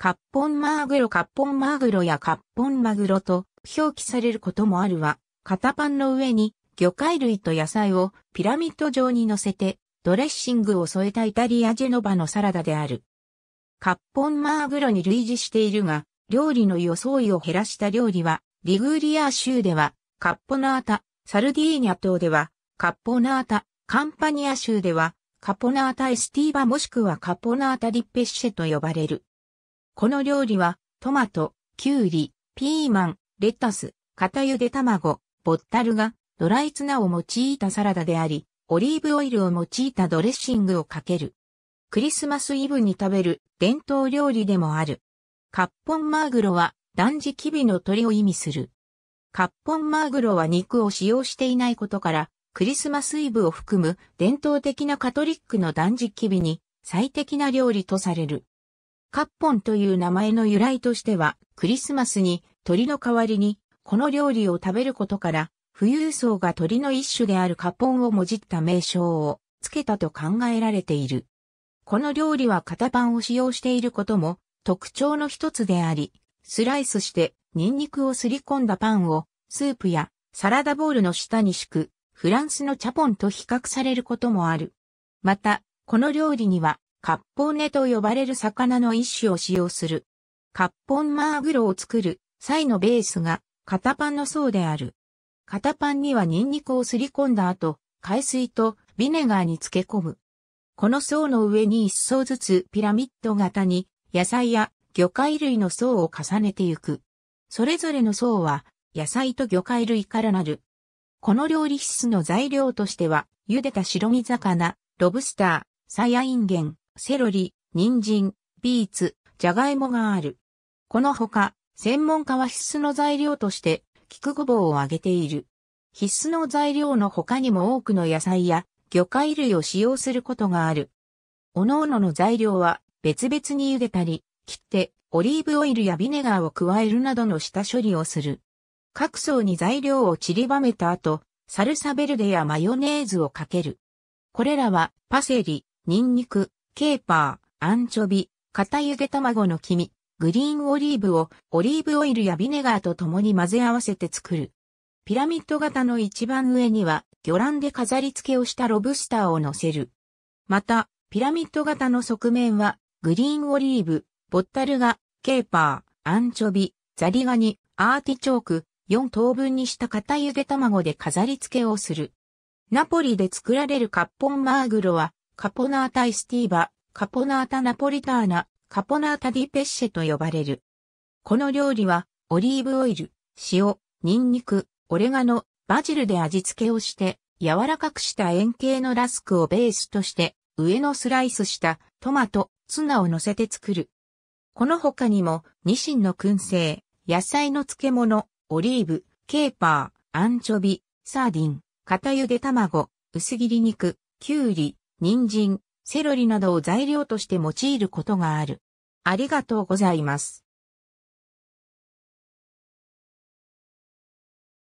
カッポンマーグロカッポンマーグロやカッポンマグロと表記されることもあるわ。型パンの上に魚介類と野菜をピラミッド状に乗せてドレッシングを添えたイタリアジェノバのサラダである。カッポンマーグロに類似しているが、料理の装いを減らした料理は、リグーリア州ではカッポナータ、サルディーニャ島ではカッポナータ、カンパニア州ではカポナータエスティーバもしくはカポナータリッペッシェと呼ばれる。この料理は、トマト、キュウリ、ピーマン、レタス、片茹で卵、ボッタルが、ドライツナを用いたサラダであり、オリーブオイルを用いたドレッシングをかける。クリスマスイブに食べる伝統料理でもある。カッポンマーグロは断食日の鳥を意味する。カッポンマーグロは肉を使用していないことから、クリスマスイブを含む伝統的なカトリックの断食日に最適な料理とされる。カッポンという名前の由来としては、クリスマスに鳥の代わりにこの料理を食べることから、富裕層が鳥の一種であるカポンをもじった名称をつけたと考えられている。この料理は型パンを使用していることも特徴の一つであり、スライスしてニンニクをすり込んだパンをスープやサラダボウルの下に敷くフランスのチャポンと比較されることもある。また、この料理にはッポネと呼ばれる魚の一種を使用する。カッポンマーグロを作る際のベースが型パンの層である。型パンにはニンニクをすり込んだ後、海水とビネガーに漬け込む。この層の上に一層ずつピラミッド型に野菜や魚介類の層を重ねてゆく。それぞれの層は野菜と魚介類からなる。この料理必須の材料としては、茹でた白身魚、ロブスター、サヤインゲン、セロリ、人参、ビーツ、ジャガイモがある。このほか、専門家は必須の材料として、菊ごぼうを挙げている。必須の材料の他にも多くの野菜や魚介類を使用することがある。各々の材料は別々に茹でたり、切ってオリーブオイルやビネガーを加えるなどの下処理をする。各層に材料を散りばめた後、サルサベルデやマヨネーズをかける。これらはパセリ、ニンニク、ケーパー、アンチョビ、片茹で卵の黄身、グリーンオリーブをオリーブオイルやビネガーと共に混ぜ合わせて作る。ピラミッド型の一番上には魚卵で飾り付けをしたロブスターを乗せる。また、ピラミッド型の側面はグリーンオリーブ、ボッタルガ、ケーパー、アンチョビ、ザリガニ、アーティチョーク、4等分にした片茹で卵で飾り付けをする。ナポリで作られるカッポンマーグロはカポナータ・イスティーバ、カポナータ・ナポリターナ、カポナータ・ディペッシェと呼ばれる。この料理は、オリーブオイル、塩、ニンニク、オレガノ、バジルで味付けをして、柔らかくした円形のラスクをベースとして、上のスライスしたトマト、ツナを乗せて作る。この他にも、ニシンの燻製、野菜の漬物、オリーブ、ケーパー、アンチョビ、サーディン、片茹で卵、薄切り肉、きゅうり、人参、セロリなどを材料として用いることがある。ありがとうございます。